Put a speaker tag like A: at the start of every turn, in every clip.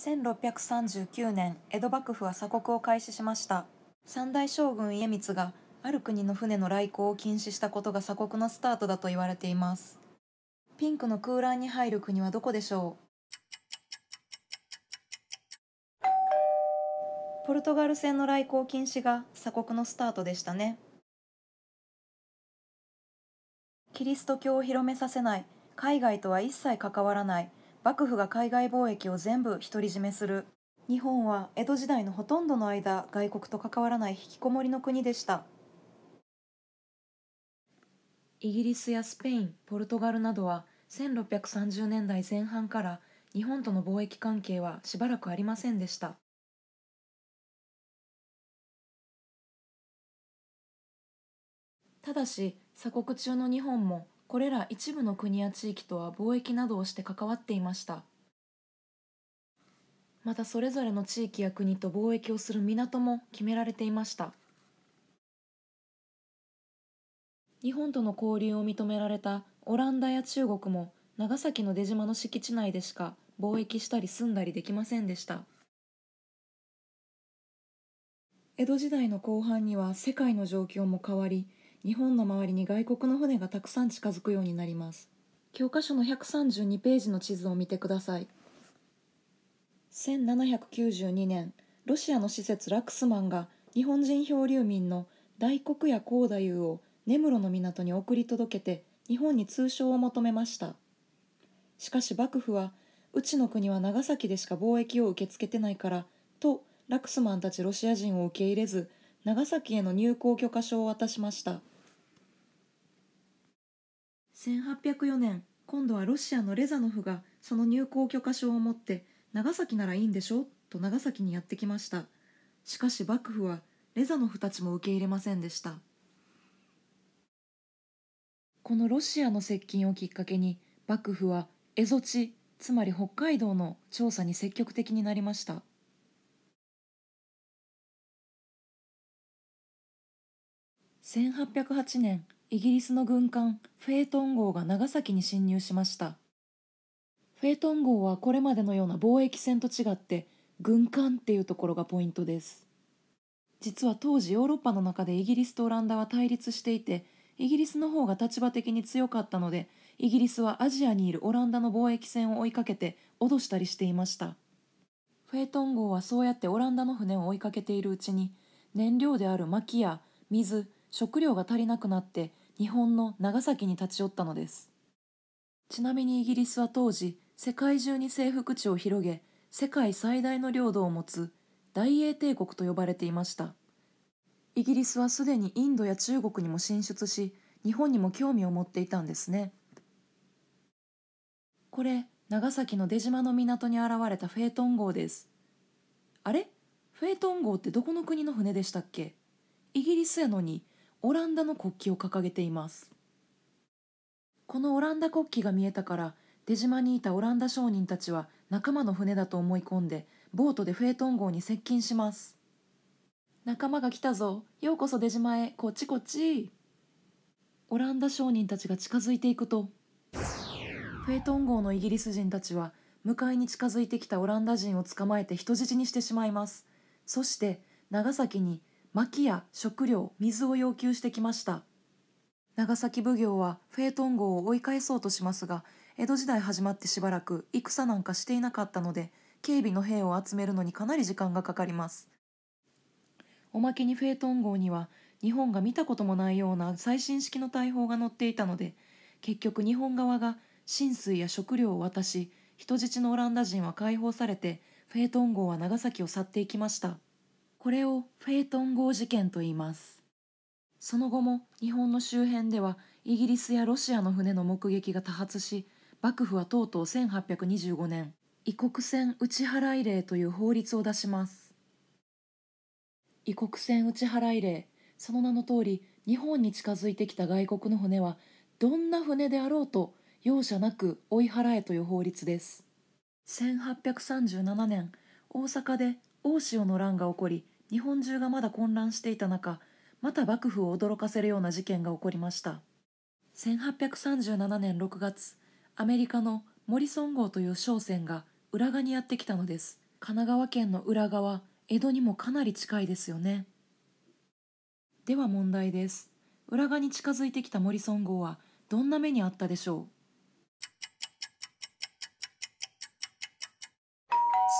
A: 1639年江戸幕府は鎖国を開始しました三大将軍家光がある国の船の来航を禁止したことが鎖国のスタートだと言われていますピンクの空欄に入る国はどこでしょうポルトガル船の来航禁止が鎖国のスタートでしたねキリスト教を広めさせない海外とは一切関わらない幕府が海外貿易を全部独り占めする日本は江戸時代のほとんどの間外国と関わらない引きこもりの国でしたイギリスやスペインポルトガルなどは1630年代前半から日本との貿易関係はしばらくありませんでしたただし鎖国中の日本もこれら一部の国や地域とは貿易などをして関わっていましたまたそれぞれの地域や国と貿易をする港も決められていました日本との交流を認められたオランダや中国も長崎の出島の敷地内でしか貿易したり住んだりできませんでした江戸時代の後半には世界の状況も変わり日本の周りに外国の船がたくさん近づくようになります教科書の132ページの地図を見てください1792年ロシアの施設ラクスマンが日本人漂流民の大黒屋高太夫を根室の港に送り届けて日本に通商を求めましたしかし幕府はうちの国は長崎でしか貿易を受け付けてないからとラクスマンたちロシア人を受け入れず長崎への入港許可証を渡しました1804年今度はロシアのレザノフがその入港許可証を持って長崎ならいいんでしょと長崎にやってきましたしかし幕府はレザノフたちも受け入れませんでしたこのロシアの接近をきっかけに幕府は蝦夷地つまり北海道の調査に積極的になりました1808年イギリスの軍艦フェートン号が長崎に侵入しましたフェートン号はこれまでのような貿易船と違って軍艦っていうところがポイントです実は当時ヨーロッパの中でイギリスとオランダは対立していてイギリスの方が立場的に強かったのでイギリスはアジアにいるオランダの貿易船を追いかけて脅したりしていましたフェートン号はそうやってオランダの船を追いかけているうちに燃料である薪や水食料が足りなくなって日本の長崎に立ち寄ったのですちなみにイギリスは当時世界中に征服地を広げ世界最大の領土を持つ大英帝国と呼ばれていましたイギリスはすでにインドや中国にも進出し日本にも興味を持っていたんですねこれ長崎の出島の港に現れたフェートン号ですあれフェートン号ってどこの国の船でしたっけイギリスやのにオランダの国旗を掲げていますこのオランダ国旗が見えたから出島にいたオランダ商人たちは仲間の船だと思い込んでボートでフェートン号に接近します仲間が来たぞようこそ出島へこっちこっちオランダ商人たちが近づいていくとフェートン号のイギリス人たちは迎えに近づいてきたオランダ人を捕まえて人質にしてしまいますそして長崎に薪や食料水を要求してきました長崎奉行はフェートン号を追い返そうとしますが江戸時代始まってしばらく戦なんかしていなかったので警備の兵を集めるのにかなり時間がかかりますおまけにフェートン号には日本が見たこともないような最新式の大砲が載っていたので結局日本側が浸水や食料を渡し人質のオランダ人は解放されてフェートン号は長崎を去っていきました。これをフェイトン号事件と言いますその後も日本の周辺ではイギリスやロシアの船の目撃が多発し幕府はとうとう1825年異国船打ち払い令という法律を出します異国船打ち払い令その名の通り日本に近づいてきた外国の船はどんな船であろうと容赦なく追い払えという法律です1837年大阪で大潮の乱が起こり日本中がまだ混乱していた中また幕府を驚かせるような事件が起こりました1837年6月アメリカのモリソン号という商船が浦賀にやってきたのです神奈川県の浦賀は江戸にもかなり近いですよねでは問題です浦賀に近づいてきたモリソン号はどんな目にあったでしょう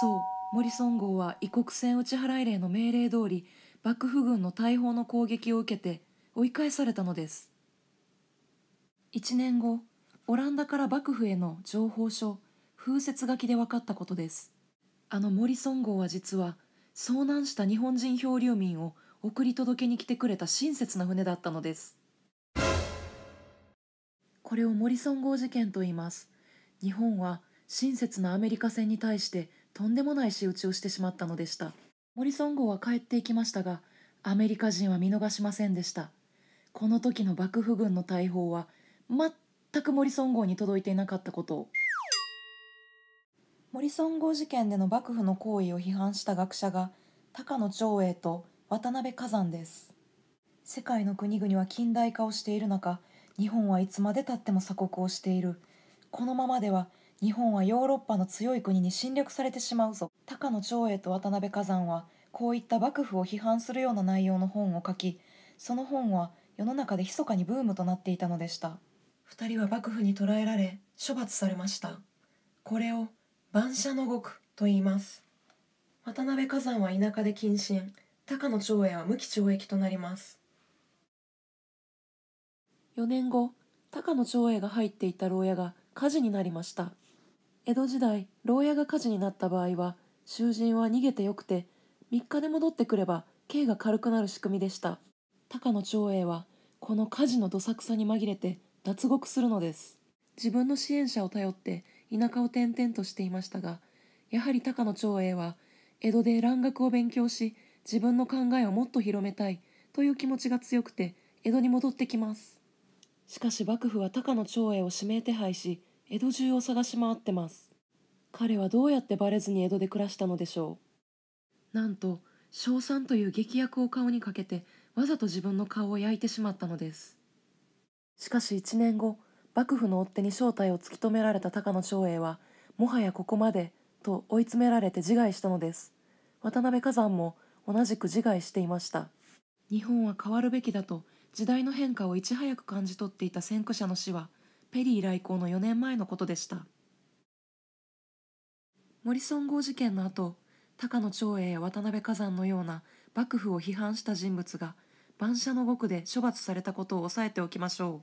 A: そうモリソン号は異国船打ち払い令の命令通り幕府軍の大砲の攻撃を受けて追い返されたのです1年後オランダから幕府への情報書風雪書きで分かったことですあのモリソン号は実は遭難した日本人漂流民を送り届けに来てくれた親切な船だったのですこれをモリソン号事件と言います日本は親切なアメリカ船に対してとんでもない仕打ちをしてしまったのでしたモリソン号は帰っていきましたがアメリカ人は見逃しませんでしたこの時の幕府軍の大砲は全くモリソン号に届いていなかったことをモリソン号事件での幕府の行為を批判した学者が高野長英と渡辺崋山です世界の国々は近代化をしている中日本はいつまでたっても鎖国をしているこのままでは日本はヨーロッパの強い国に侵略されてしまうぞ高野長英と渡辺崋山はこういった幕府を批判するような内容の本を書きその本は世の中で密かにブームとなっていたのでした2人は幕府に捕らえられ処罰されましたこれを晩舎の獄と言います渡辺崋山は田舎で謹慎高野長英は無期懲役となります4年後高野長英が入っていた牢屋が火事になりました江戸時代牢屋が火事になった場合は囚人は逃げてよくて3日で戻ってくれば刑が軽くなる仕組みでした高野長英はこの火事のどさくさに紛れて脱獄するのです自分の支援者を頼って田舎を転々としていましたがやはり高野長英は江戸で蘭学を勉強し自分の考えをもっと広めたいという気持ちが強くて江戸に戻ってきますしかし幕府は高野長英を指名手配し江戸中を探し回ってます彼はどうやってバレずに江戸で暮らしたのでしょうなんと賞賛という劇薬を顔にかけてわざと自分の顔を焼いてしまったのですしかし1年後幕府の追手に正体を突き止められた高野長英はもはやここまでと追い詰められて自害したのです渡辺崋山も同じく自害していました日本は変わるべきだと時代の変化をいち早く感じ取っていた先駆者の死はペリー来航の4年前のことでしたモリソン号事件の後高野長英や渡辺崋山のような幕府を批判した人物が晩社の獄で処罰されたことを押さえておきましょう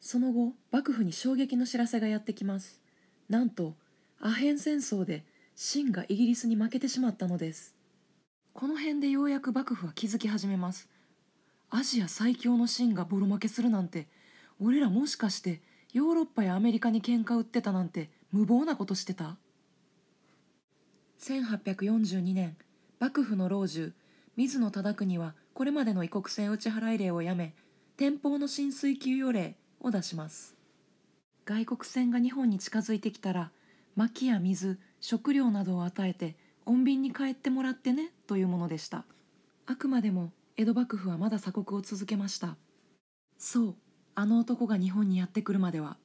A: その後幕府に衝撃の知らせがやってきますなんとアヘン戦争で清がイギリスに負けてしまったのですこの辺でようやく幕府は気づき始めますアジア最強のシンがボロ負けするなんて俺らもしかしてヨーロッパやアメリカに喧嘩売ってたなんて無謀なことしてた1842年幕府の老中水野忠邦はこれまでの異国船打ち払い令をやめ天保の浸水給与令を出します外国船が日本に近づいてきたら薪や水食料などを与えて穏便に帰ってもらってねというものでしたあくまでも江戸幕府はまだ鎖国を続けましたそうあの男が日本にやってくるまでは